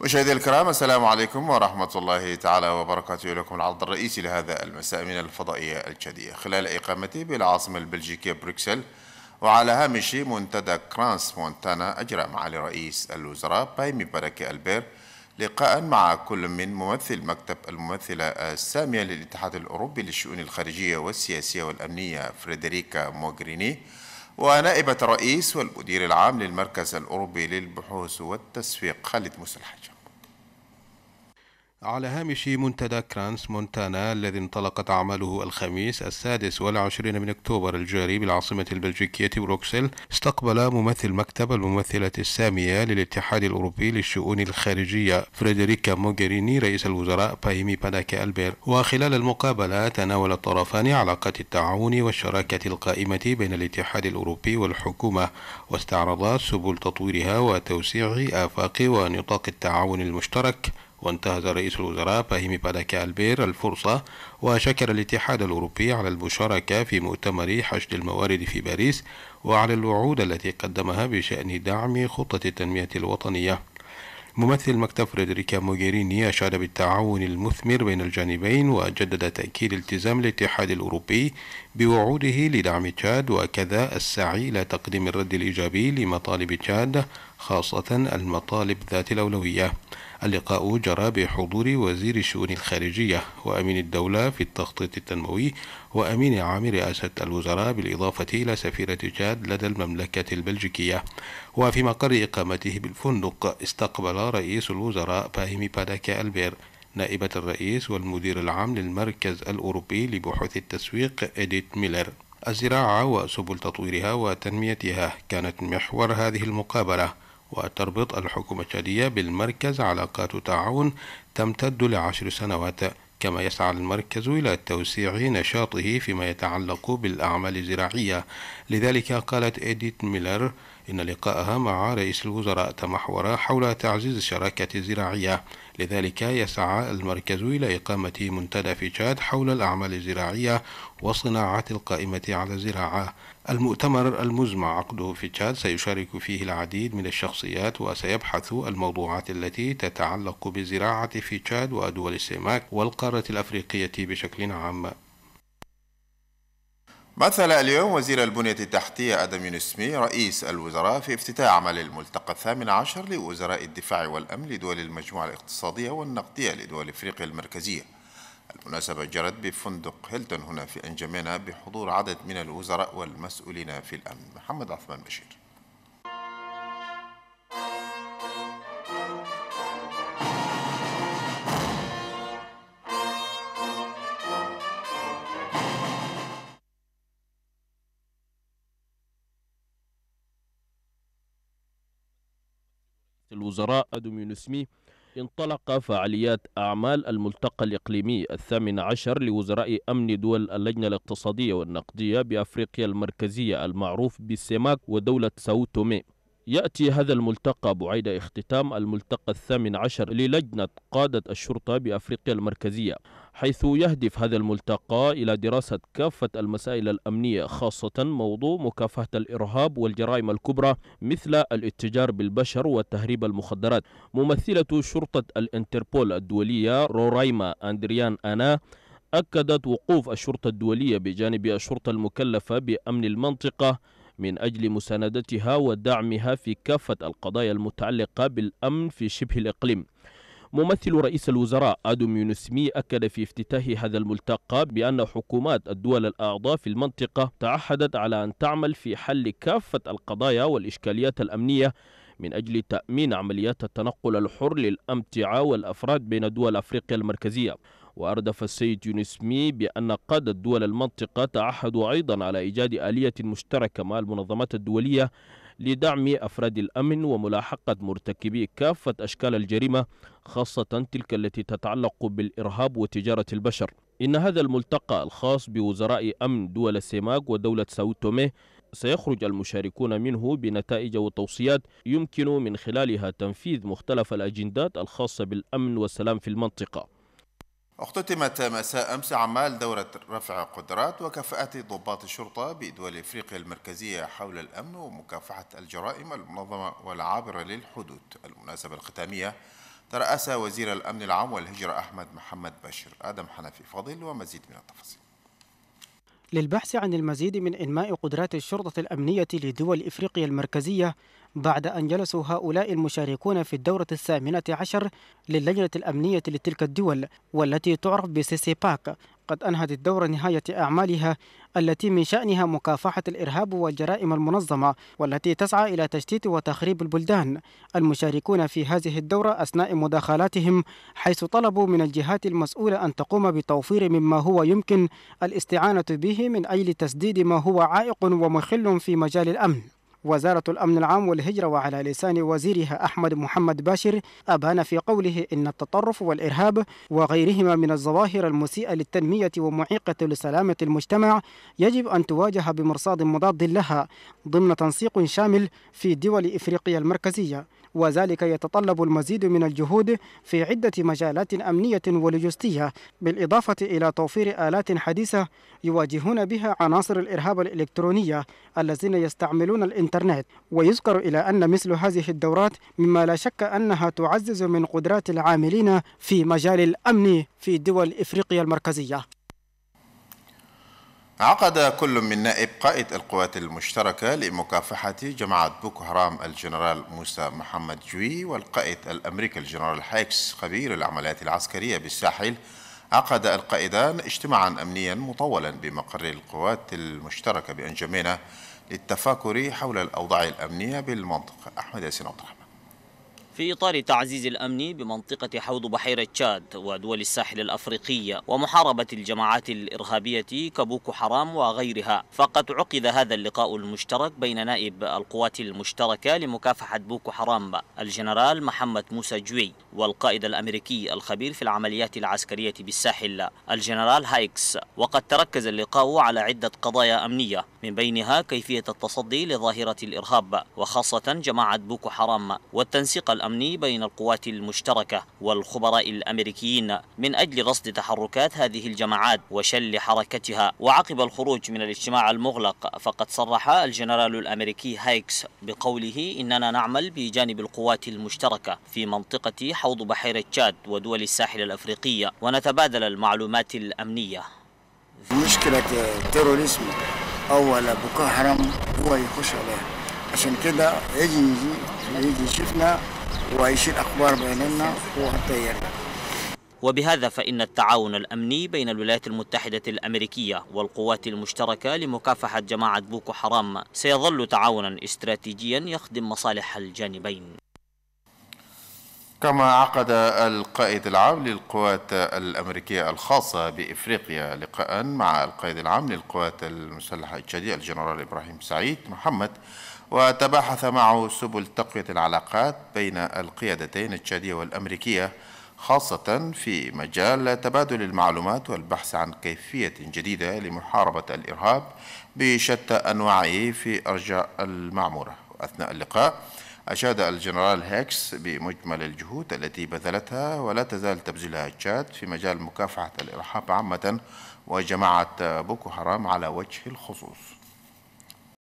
مشاهدي الكرام السلام عليكم ورحمة الله تعالى وبركاته لكم العرض الرئيسي لهذا المساء من الفضائية الجدية خلال إقامتي بالعاصمة البلجيكية بروكسل وعلى هامش منتدى كرانس مونتانا أجرى معالي رئيس الوزراء بايمي باركي ألبير لقاء مع كل من ممثل مكتب الممثلة السامية للاتحاد الأوروبي للشؤون الخارجية والسياسية والأمنية فريدريكا موغريني ونائبة الرئيس والمدير العام للمركز الأوروبي للبحوث والتسويق خالد موسى الحجر على هامش منتدى كرانس مونتانا الذي انطلقت أعماله الخميس السادس والعشرين من أكتوبر الجاري بالعاصمة البلجيكية بروكسل استقبل ممثل مكتب الممثلة السامية للاتحاد الأوروبي للشؤون الخارجية فريدريكا موغيريني رئيس الوزراء بايمي باداكا ألبير وخلال المقابلة تناول الطرفان علاقة التعاون والشراكة القائمة بين الاتحاد الأوروبي والحكومة واستعرضا سبل تطويرها وتوسيع آفاق ونطاق التعاون المشترك وانتهز رئيس الوزراء فهيمي البير الفرصة وشكر الاتحاد الأوروبي على المشاركة في مؤتمر حشد الموارد في باريس وعلى الوعود التي قدمها بشأن دعم خطة التنمية الوطنية ممثل مكتب فريدريكا موغيريني أشاد بالتعاون المثمر بين الجانبين وجدد تأكيد التزام الاتحاد الأوروبي بوعوده لدعم تشاد وكذا السعي إلى تقديم الرد الإيجابي لمطالب تشاد خاصة المطالب ذات الأولوية اللقاء جرى بحضور وزير الشؤون الخارجية وأمين الدولة في التخطيط التنموي وأمين عام رئاسة الوزراء بالإضافة إلى سفيرة جاد لدى المملكة البلجيكية وفي مقر إقامته بالفندق استقبل رئيس الوزراء فاهمي باداكا ألبير نائبة الرئيس والمدير العام للمركز الأوروبي لبحوث التسويق إديت ميلر الزراعة وسبل تطويرها وتنميتها كانت محور هذه المقابلة وتربط الحكومة التشادية بالمركز علاقات تعاون تمتد لعشر سنوات كما يسعى المركز إلى توسيع نشاطه فيما يتعلق بالأعمال الزراعية لذلك قالت إيديت ميلر إن لقاءها مع رئيس الوزراء تمحور حول تعزيز الشراكة الزراعية لذلك يسعى المركز إلى إقامة منتدى في تشاد حول الأعمال الزراعية وصناعة القائمة على الزراعة المؤتمر المزمع عقده في تشاد سيشارك فيه العديد من الشخصيات وسيبحث الموضوعات التي تتعلق بالزراعة في تشاد ودول السماك والقارة الأفريقية بشكل عام مثل اليوم وزير البنية التحتية أدم يونسمي رئيس الوزراء في افتتاح عمل الملتقى الثامن عشر لوزراء الدفاع والأمن لدول المجموعة الاقتصادية والنقدية لدول إفريقيا المركزية المناسبة جرت بفندق هيلتون هنا في أنجمينا بحضور عدد من الوزراء والمسؤولين في الأمن محمد عثمان بشير الوزراء أدومينوسمي انطلق فعاليات أعمال الملتقى الإقليمي الثامن عشر لوزراء أمن دول اللجنة الاقتصادية والنقدية بأفريقيا المركزية المعروف بسيماك ودولة ساوتومي يأتي هذا الملتقى بعيد اختتام الملتقى الثامن عشر للجنة قادة الشرطة بأفريقيا المركزية حيث يهدف هذا الملتقى إلى دراسة كافة المسائل الأمنية خاصة موضوع مكافحة الإرهاب والجرائم الكبرى مثل الاتجار بالبشر وتهريب المخدرات ممثلة شرطة الانتربول الدولية رورايما أندريان أنا أكدت وقوف الشرطة الدولية بجانب الشرطة المكلفة بأمن المنطقة من أجل مساندتها ودعمها في كافة القضايا المتعلقة بالأمن في شبه الإقليم ممثل رئيس الوزراء آدم يونسمي أكد في افتتاح هذا الملتقى بأن حكومات الدول الأعضاء في المنطقة تعهدت على أن تعمل في حل كافة القضايا والإشكاليات الأمنية من أجل تأمين عمليات التنقل الحر للأمتعة والأفراد بين دول أفريقيا المركزية وأردف السيد يونسمي بأن قادة دول المنطقة تعهدوا أيضا على إيجاد آلية مشتركة مع المنظمات الدولية لدعم أفراد الأمن وملاحقة مرتكبي كافة أشكال الجريمة خاصة تلك التي تتعلق بالإرهاب وتجارة البشر إن هذا الملتقى الخاص بوزراء أمن دول السيماك ودولة ساوتومي سيخرج المشاركون منه بنتائج وتوصيات يمكن من خلالها تنفيذ مختلف الأجندات الخاصة بالأمن والسلام في المنطقة اختتمت مساء أمس أعمال دورة رفع قدرات وكفاءة ضباط الشرطة بدول إفريقيا المركزية حول الأمن ومكافحة الجرائم المنظمة والعابرة للحدود المناسبة الختامية ترأس وزير الأمن العام والهجرة أحمد محمد بشر آدم حنفي فاضل ومزيد من التفاصيل للبحث عن المزيد من إنماء قدرات الشرطة الأمنية لدول إفريقيا المركزية بعد أن جلسوا هؤلاء المشاركون في الدورة الثامنة عشر للجنة الأمنية لتلك الدول والتي تعرف باك قد أنهت الدورة نهاية أعمالها التي من شأنها مكافحة الإرهاب والجرائم المنظمة والتي تسعى إلى تشتيت وتخريب البلدان المشاركون في هذه الدورة أثناء مداخلاتهم حيث طلبوا من الجهات المسؤولة أن تقوم بتوفير مما هو يمكن الاستعانة به من أجل تسديد ما هو عائق ومخل في مجال الأمن وزارة الأمن العام والهجرة وعلى لسان وزيرها أحمد محمد باشر أبان في قوله إن التطرف والإرهاب وغيرهما من الظواهر المسيئة للتنمية ومعيقة لسلامة المجتمع يجب أن تواجه بمرصاد مضاد لها ضمن تنسيق شامل في دول إفريقيا المركزية وذلك يتطلب المزيد من الجهود في عدة مجالات أمنية ولوجستية بالإضافة إلى توفير آلات حديثة يواجهون بها عناصر الإرهاب الإلكترونية الذين يستعملون الإنترنت الإنترنت ويذكر إلى أن مثل هذه الدورات مما لا شك أنها تعزز من قدرات العاملين في مجال الأمن في دول إفريقيا المركزية عقد كل من نائب قائد القوات المشتركة لمكافحة جماعة بوكو هرام الجنرال موسى محمد جوي والقائد الأمريكي الجنرال هايكس خبير العمليات العسكرية بالساحل عقد القائدان اجتماعا أمنيا مطولا بمقر القوات المشتركة بأنجمينة للتفاكر حول الأوضاع الأمنية بالمنطقة أحمد ياسين عبد الرحمن في إطار تعزيز الأمن بمنطقة حوض بحيرة تشاد ودول الساحل الأفريقية ومحاربة الجماعات الإرهابية كبوكو حرام وغيرها فقد عقد هذا اللقاء المشترك بين نائب القوات المشتركة لمكافحة بوكو حرام الجنرال محمد موسى جوي والقائد الأمريكي الخبير في العمليات العسكرية بالساحل الجنرال هايكس وقد تركز اللقاء على عدة قضايا أمنية من بينها كيفية التصدي لظاهرة الإرهاب وخاصة جماعة بوكو حرام والتنسيق الأمني بين القوات المشتركة والخبراء الأمريكيين من أجل رصد تحركات هذه الجماعات وشل حركتها وعقب الخروج من الاجتماع المغلق فقد صرح الجنرال الأمريكي هايكس بقوله إننا نعمل بجانب القوات المشتركة في منطقة حوض بحيرة تشاد ودول الساحل الأفريقية ونتبادل المعلومات الأمنية مشكلة التيروريسم اول ابو كهرم حرام هو يخش عليها عشان كده يجي يجي يجي يشوفنا ويشيل اخبار بيننا وحتى يرجع وبهذا فإن التعاون الأمني بين الولايات المتحدة الأمريكية والقوات المشتركة لمكافحة جماعة بوكو حرام سيظل تعاونا استراتيجيا يخدم مصالح الجانبين كما عقد القائد العام للقوات الأمريكية الخاصة بإفريقيا لقاء مع القائد العام للقوات المسلحة التشادية الجنرال إبراهيم سعيد محمد وتباحث معه سبل تقوية العلاقات بين القيادتين التشادية والأمريكية خاصة في مجال تبادل المعلومات والبحث عن كيفية جديدة لمحاربة الإرهاب بشتى أنواعه في أرجاء المعمورة وأثناء اللقاء أشاد الجنرال هيكس بمجمل الجهود التي بذلتها ولا تزال تبذلها تشاد في مجال مكافحة الإرهاب عامة وجماعة بوكو حرام على وجه الخصوص